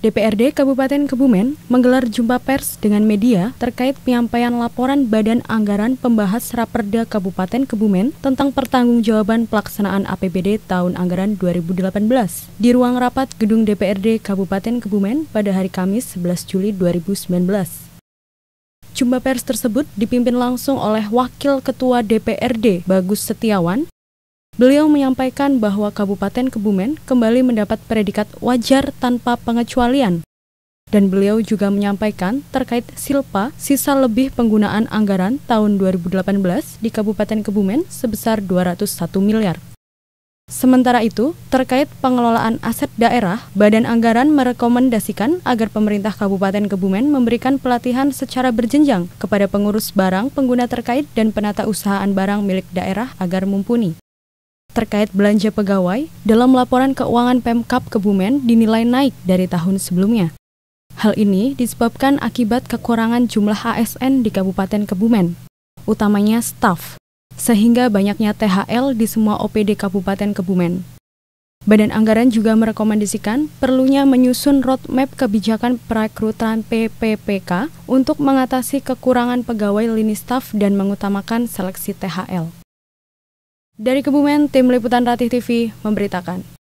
DPRD Kabupaten Kebumen menggelar jumpa pers dengan media terkait penyampaian laporan Badan Anggaran Pembahas Raperda Kabupaten Kebumen tentang pertanggungjawaban pelaksanaan APBD tahun anggaran 2018 di ruang rapat Gedung DPRD Kabupaten Kebumen pada hari Kamis 11 Juli 2019. Jumpa pers tersebut dipimpin langsung oleh Wakil Ketua DPRD Bagus Setiawan Beliau menyampaikan bahwa Kabupaten Kebumen kembali mendapat predikat wajar tanpa pengecualian. Dan beliau juga menyampaikan terkait silpa sisa lebih penggunaan anggaran tahun 2018 di Kabupaten Kebumen sebesar 201 miliar. Sementara itu, terkait pengelolaan aset daerah, Badan Anggaran merekomendasikan agar pemerintah Kabupaten Kebumen memberikan pelatihan secara berjenjang kepada pengurus barang pengguna terkait dan penata usahaan barang milik daerah agar mumpuni terkait belanja pegawai dalam laporan keuangan Pemkap Kebumen dinilai naik dari tahun sebelumnya. Hal ini disebabkan akibat kekurangan jumlah ASN di Kabupaten Kebumen, utamanya staf, sehingga banyaknya THL di semua OPD Kabupaten Kebumen. Badan Anggaran juga merekomendasikan perlunya menyusun roadmap kebijakan perekrutan PPPK untuk mengatasi kekurangan pegawai lini staf dan mengutamakan seleksi THL. Dari Kebumen, Tim Liputan Ratih TV memberitakan.